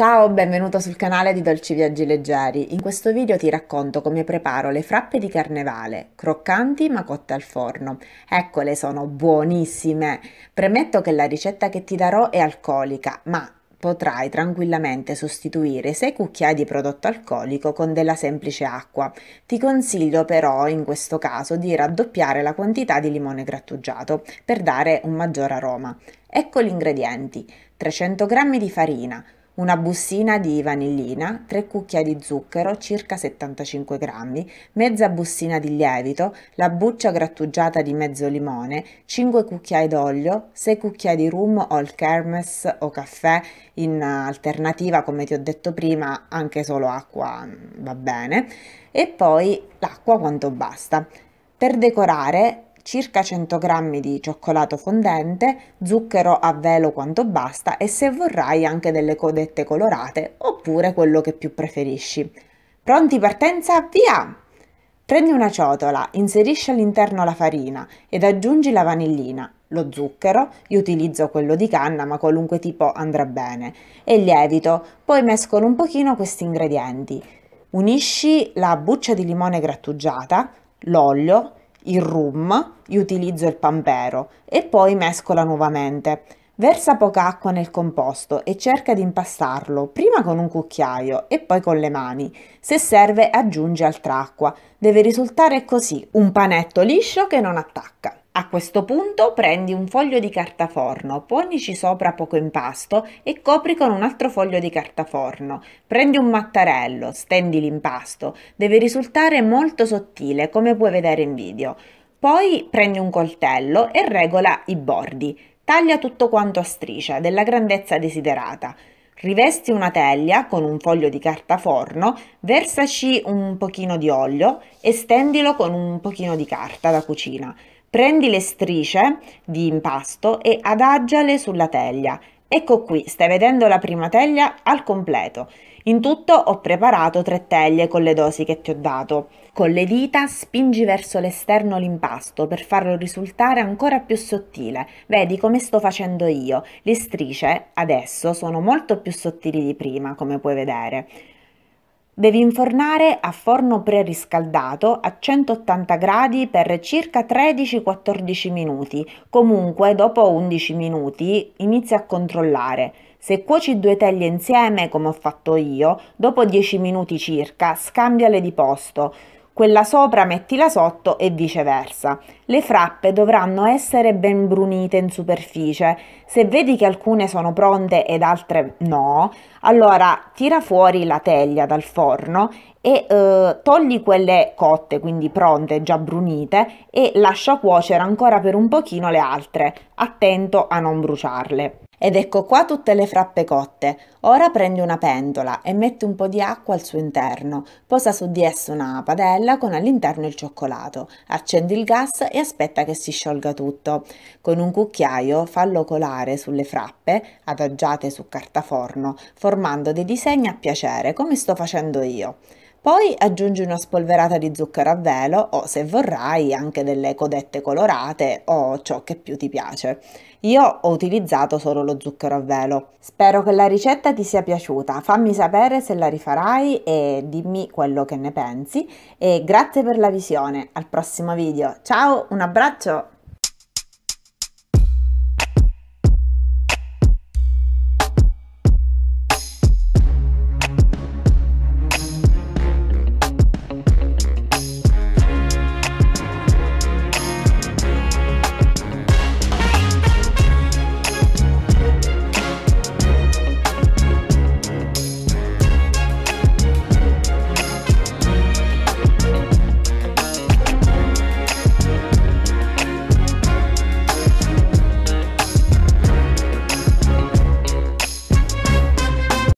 Ciao, benvenuto sul canale di Dolci Viaggi Leggeri. In questo video ti racconto come preparo le frappe di carnevale, croccanti ma cotte al forno. Eccole, sono buonissime. Premetto che la ricetta che ti darò è alcolica, ma potrai tranquillamente sostituire 6 cucchiai di prodotto alcolico con della semplice acqua. Ti consiglio però in questo caso di raddoppiare la quantità di limone grattugiato per dare un maggior aroma. Ecco gli ingredienti: 300 g di farina, una bussina di vanillina, 3 cucchiai di zucchero, circa 75 grammi, mezza bussina di lievito, la buccia grattugiata di mezzo limone, 5 cucchiai d'olio, 6 cucchiai di rum o il kermes o caffè, in alternativa come ti ho detto prima anche solo acqua mm, va bene, e poi l'acqua quanto basta. Per decorare circa 100 g di cioccolato fondente, zucchero a velo quanto basta e se vorrai anche delle codette colorate oppure quello che più preferisci. Pronti partenza? Via! Prendi una ciotola, inserisci all'interno la farina ed aggiungi la vanillina, lo zucchero, io utilizzo quello di canna ma qualunque tipo andrà bene, e il lievito, poi mescolo un pochino questi ingredienti. Unisci la buccia di limone grattugiata, l'olio, il rum, io utilizzo il pampero e poi mescola nuovamente. Versa poca acqua nel composto e cerca di impastarlo prima con un cucchiaio e poi con le mani. Se serve aggiunge altra acqua. Deve risultare così un panetto liscio che non attacca. A questo punto prendi un foglio di carta forno, ponici sopra poco impasto e copri con un altro foglio di carta forno. Prendi un mattarello, stendi l'impasto, deve risultare molto sottile come puoi vedere in video. Poi prendi un coltello e regola i bordi. Taglia tutto quanto a striscia, della grandezza desiderata. Rivesti una teglia con un foglio di carta forno, versaci un pochino di olio e stendilo con un pochino di carta da cucina. Prendi le strisce di impasto e adagiale sulla teglia. Ecco qui, stai vedendo la prima teglia al completo. In tutto ho preparato tre teglie con le dosi che ti ho dato. Con le dita spingi verso l'esterno l'impasto per farlo risultare ancora più sottile. Vedi come sto facendo io. Le strisce adesso sono molto più sottili di prima, come puoi vedere. Devi infornare a forno preriscaldato a 180 gradi per circa 13-14 minuti. Comunque, dopo 11 minuti, inizia a controllare. Se cuoci due teglie insieme, come ho fatto io, dopo 10 minuti circa, scambiale di posto quella sopra mettila sotto e viceversa. Le frappe dovranno essere ben brunite in superficie. Se vedi che alcune sono pronte ed altre no, allora tira fuori la teglia dal forno e eh, togli quelle cotte, quindi pronte, già brunite, e lascia cuocere ancora per un pochino le altre, attento a non bruciarle. Ed ecco qua tutte le frappe cotte. Ora prendi una pentola e metti un po' di acqua al suo interno, posa su di essa una padella con all'interno il cioccolato, accendi il gas e aspetta che si sciolga tutto. Con un cucchiaio fallo colare sulle frappe, adagiate su cartaforno, formando dei disegni a piacere come sto facendo io. Poi aggiungi una spolverata di zucchero a velo o se vorrai anche delle codette colorate o ciò che più ti piace. Io ho utilizzato solo lo zucchero a velo. Spero che la ricetta ti sia piaciuta, fammi sapere se la rifarai e dimmi quello che ne pensi e grazie per la visione, al prossimo video. Ciao, un abbraccio!